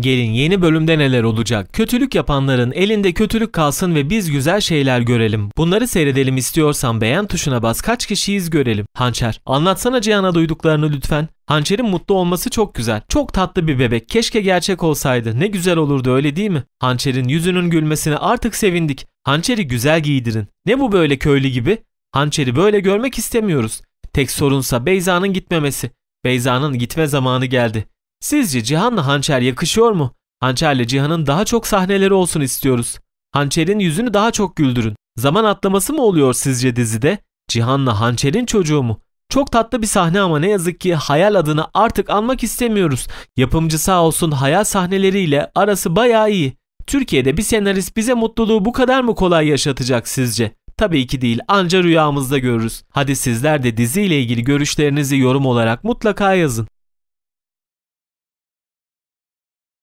Gelin yeni bölümde neler olacak? Kötülük yapanların elinde kötülük kalsın ve biz güzel şeyler görelim. Bunları seyredelim istiyorsan beğen tuşuna bas kaç kişiyiz görelim. Hançer, anlatsana Cihan'a duyduklarını lütfen. Hançer'in mutlu olması çok güzel. Çok tatlı bir bebek. Keşke gerçek olsaydı. Ne güzel olurdu öyle değil mi? Hançer'in yüzünün gülmesine artık sevindik. Hançer'i güzel giydirin. Ne bu böyle köylü gibi? Hançer'i böyle görmek istemiyoruz. Tek sorunsa Beyza'nın gitmemesi. Beyza'nın gitme zamanı geldi. Sizce Cihan'la Hançer yakışıyor mu? Hançer'le Cihan'ın daha çok sahneleri olsun istiyoruz. Hançer'in yüzünü daha çok güldürün. Zaman atlaması mı oluyor sizce dizide? Cihan'la Hançer'in çocuğu mu? Çok tatlı bir sahne ama ne yazık ki hayal adını artık almak istemiyoruz. Yapımcı sağ olsun hayal sahneleriyle arası baya iyi. Türkiye'de bir senarist bize mutluluğu bu kadar mı kolay yaşatacak sizce? Tabii ki değil anca rüyamızda görürüz. Hadi sizler de diziyle ilgili görüşlerinizi yorum olarak mutlaka yazın.